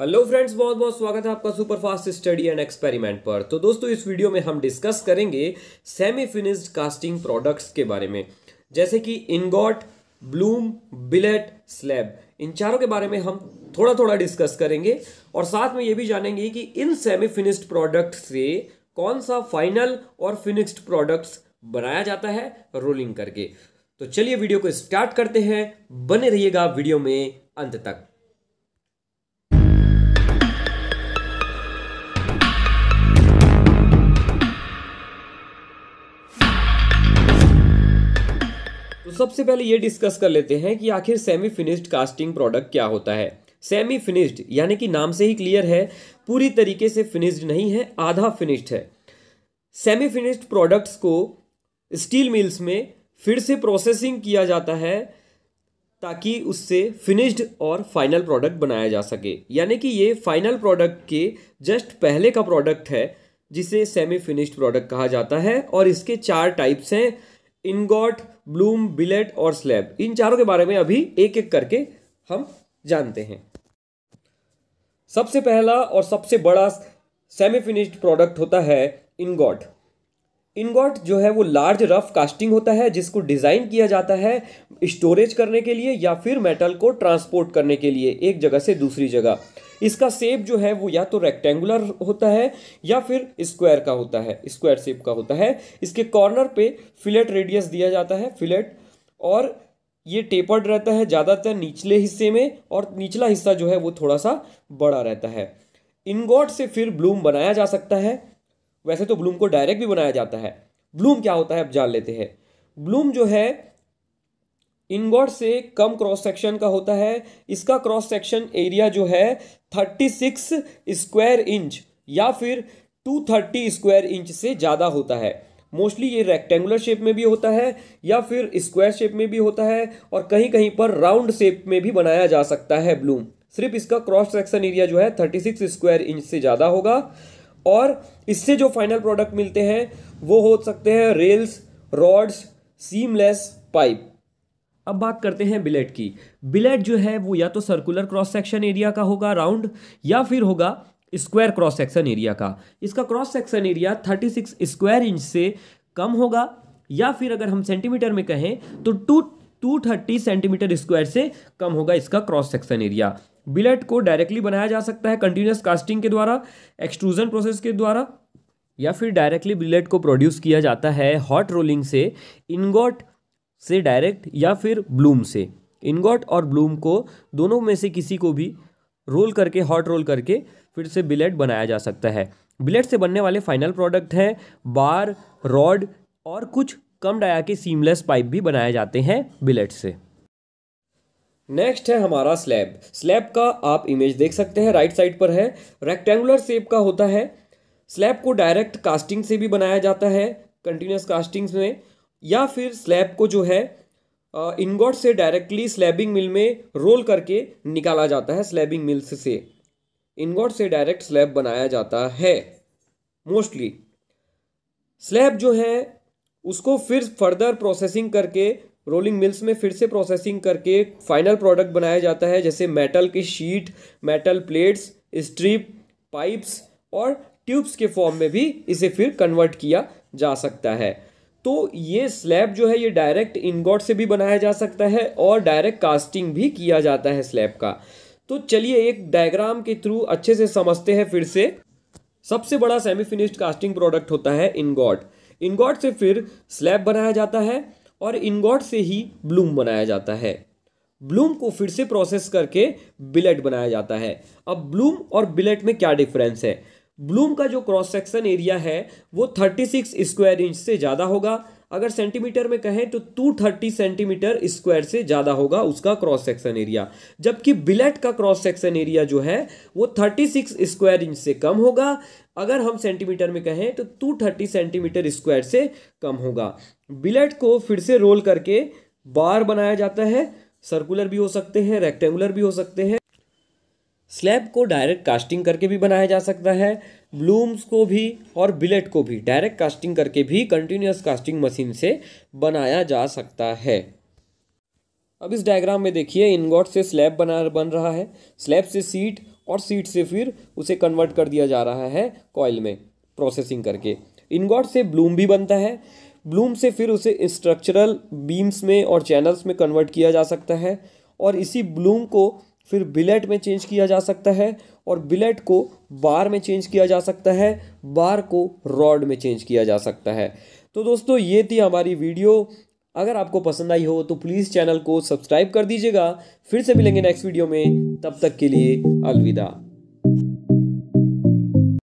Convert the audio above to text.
hello friends बहुत बहुत स्वागत है आपका सुपरफास्ट स्टडी एंड एक्सपेरिमेंट पर तो दोस्तों इस वीडियो में हम डिस्कस करेंगे सेमी फिनिश्ड कास्टिंग प्रोडक्ट्स के बारे में जैसे कि इनगॉट ब्लूम बिलेट स्लैब इन चारों के बारे में हम थोड़ा थोड़ा डिस्कस करेंगे और साथ में ये भी जानेंगे कि इन सेमी फिनिश्ड प्रोडक्ट से कौन सा फाइनल और फिनिश्ड प्रोडक्ट्स बनाया जाता है रोलिंग करके तो चलिए वीडियो को स्टार्ट करते हैं बने रहिएगा वीडियो में अंत तक सबसे पहले ये डिस्कस कर लेते हैं कि आखिर सेमी फिनिश्ड कास्टिंग प्रोडक्ट क्या होता है सेमी फिनिश्ड यानी कि नाम से ही क्लियर है पूरी तरीके से फिनिश्ड नहीं है आधा फिनिश्ड है सेमी फिनिश्ड प्रोडक्ट्स को स्टील मिल्स में फिर से प्रोसेसिंग किया जाता है ताकि उससे फिनिश्ड और फाइनल प्रोडक्ट बनाया जा सके यानी कि ये फाइनल प्रोडक्ट के जस्ट पहले का प्रोडक्ट है जिसे सेमी फिनिश्ड प्रोडक्ट कहा जाता है और इसके चार टाइप्स हैं इनगॉट ब्लूम बिलेट और स्लैब इन चारों के बारे में अभी एक एक करके हम जानते हैं सबसे पहला और सबसे बड़ा सेमी फिनिश्ड प्रोडक्ट होता है इनगॉट इनगॉट जो है वो लार्ज रफ कास्टिंग होता है जिसको डिज़ाइन किया जाता है स्टोरेज करने के लिए या फिर मेटल को ट्रांसपोर्ट करने के लिए एक जगह से दूसरी जगह इसका सेप जो है वो या तो रेक्टेंगुलर होता है या फिर स्क्वायर का होता है स्क्वायर सेप का होता है इसके कॉर्नर पे फिलेट रेडियस दिया जाता है फिलेट और ये टेपर्ड रहता है ज़्यादातर निचले हिस्से में और निचला हिस्सा जो है वो थोड़ा सा बड़ा रहता है इनगॉट से फिर ब्लूम बनाया जा सकता है वैसे तो ब्लूम को डायरेक्ट भी बनाया जाता है ब्लूम क्या होता है आप जान लेते हैं ब्लूम जो है इनगॉट से कम क्रॉस सेक्शन का होता है इसका क्रॉस सेक्शन एरिया जो है थर्टी सिक्स स्क्वायर इंच या फिर टू थर्टी स्क्वायर इंच से ज़्यादा होता है मोस्टली ये रेक्टेंगुलर शेप में भी होता है या फिर स्क्वायर शेप में भी होता है और कहीं कहीं पर राउंड शेप में भी बनाया जा सकता है ब्लूम सिर्फ इसका क्रॉस सेक्शन एरिया जो है थर्टी सिक्स स्क्वायर इंच से ज़्यादा होगा और इससे जो फाइनल प्रोडक्ट मिलते हैं वो हो सकते हैं रेल्स रॉड्स सीमलेस पाइप अब बात करते हैं बिलेट की बिलेट जो है वो या तो सर्कुलर क्रॉस सेक्शन एरिया का होगा राउंड या फिर होगा स्क्वायर क्रॉस सेक्शन एरिया का इसका cross section area 36 square inch से कम होगा या फिर अगर हम सेंटीमीटर में कहें तो two two thirty centimetre square से कम होगा इसका क्रॉस सेक्शन एरिया बिलेट को डायरेक्टली बनाया जा सकता है कंटिन्यूस कास्टिंग के द्वारा एक्सट्रूजन प्रोसेस के द्वारा या फिर डायरेक्टली बिलेट को प्रोड्यूस किया जाता है हॉट रोलिंग से इनगोट से डायरेक्ट या फिर ब्लूम से इनगॉट और ब्लूम को दोनों में से किसी को भी रोल करके हॉट रोल करके फिर से बिलेट बनाया जा सकता है बिलेट से बनने वाले फाइनल प्रोडक्ट हैं बार रॉड और कुछ कम डाया के सीमलेस पाइप भी बनाए जाते हैं बिलेट से नेक्स्ट है हमारा स्लैब स्लैब का आप इमेज देख सकते हैं राइट साइड पर है रेक्टेंगुलर शेप का होता है स्लैब को डायरेक्ट कास्टिंग से भी बनाया जाता है कंटिन्यूस कास्टिंग्स में या फिर स्लैब को जो है इनगॉट से डायरेक्टली स्लैबिंग मिल में रोल करके निकाला जाता है स्लैबिंग मिल्स से इनगॉट से डायरेक्ट स्लैब बनाया जाता है मोस्टली स्लैब जो है उसको फिर फर्दर प्रोसेसिंग करके रोलिंग मिल्स में फिर से प्रोसेसिंग करके फाइनल प्रोडक्ट बनाया जाता है जैसे मेटल की sheet metal plates strip pipes और ट्यूब्स के फॉर्म में भी इसे फिर कन्वर्ट किया जा सकता है तो ये स्लैब जो है ये डायरेक्ट इनगॉट से भी बनाया जा सकता है और डायरेक्ट कास्टिंग भी किया जाता है स्लैब का तो चलिए एक डायग्राम के थ्रू अच्छे से समझते हैं फिर से सबसे बड़ा सेमी फिनिश्ड कास्टिंग प्रोडक्ट होता है इनगॉट इनगॉट से फिर स्लैब बनाया जाता है और इनगॉट से ही ब्लूम बनाया जाता है ब्लूम को फिर से प्रोसेस करके बिलेट बनाया जाता है अब ब्लूम और बिलेट में क्या डिफरेंस है ब्लूम का जो क्रॉस सेक्शन एरिया है वो 36 स्क्वायर इंच से ज़्यादा होगा अगर सेंटीमीटर में कहें तो 230 सेंटीमीटर स्क्वायर से ज़्यादा होगा उसका क्रॉस सेक्शन एरिया जबकि बिलेट का क्रॉस सेक्शन एरिया जो है वो 36 स्क्वायर इंच से कम होगा अगर हम सेंटीमीटर में कहें तो 230 सेंटीमीटर स्क्वायर से कम होगा बिलेट को फिर से रोल करके बार बनाया जाता है सर्कुलर भी हो सकते हैं रेक्टेंगुलर भी हो सकते हैं स्लैब को डायरेक्ट कास्टिंग करके भी बनाया जा सकता है ब्लूम्स को भी और बिलेट को भी डायरेक्ट कास्टिंग करके भी कंटिन्यूस कास्टिंग मशीन से बनाया जा सकता है अब इस डायग्राम में देखिए इनगॉट से स्लैब बना बन रहा है स्लैब से सीट और सीट से फिर उसे कन्वर्ट कर दिया जा रहा है कॉयल में प्रोसेसिंग करके इनगॉट से ब्लूम भी बनता है ब्लूम से फिर उसे स्ट्रक्चरल बीम्स में और चैनल्स में कन्वर्ट किया जा सकता है और इसी ब्लूम को फिर बिलेट में चेंज किया जा सकता है और बिलेट को बार में चेंज किया जा सकता है बार को रॉड में चेंज किया जा सकता है तो दोस्तों ये थी हमारी वीडियो अगर आपको पसंद आई हो तो प्लीज़ चैनल को सब्सक्राइब कर दीजिएगा फिर से मिलेंगे नेक्स्ट वीडियो में तब तक के लिए अलविदा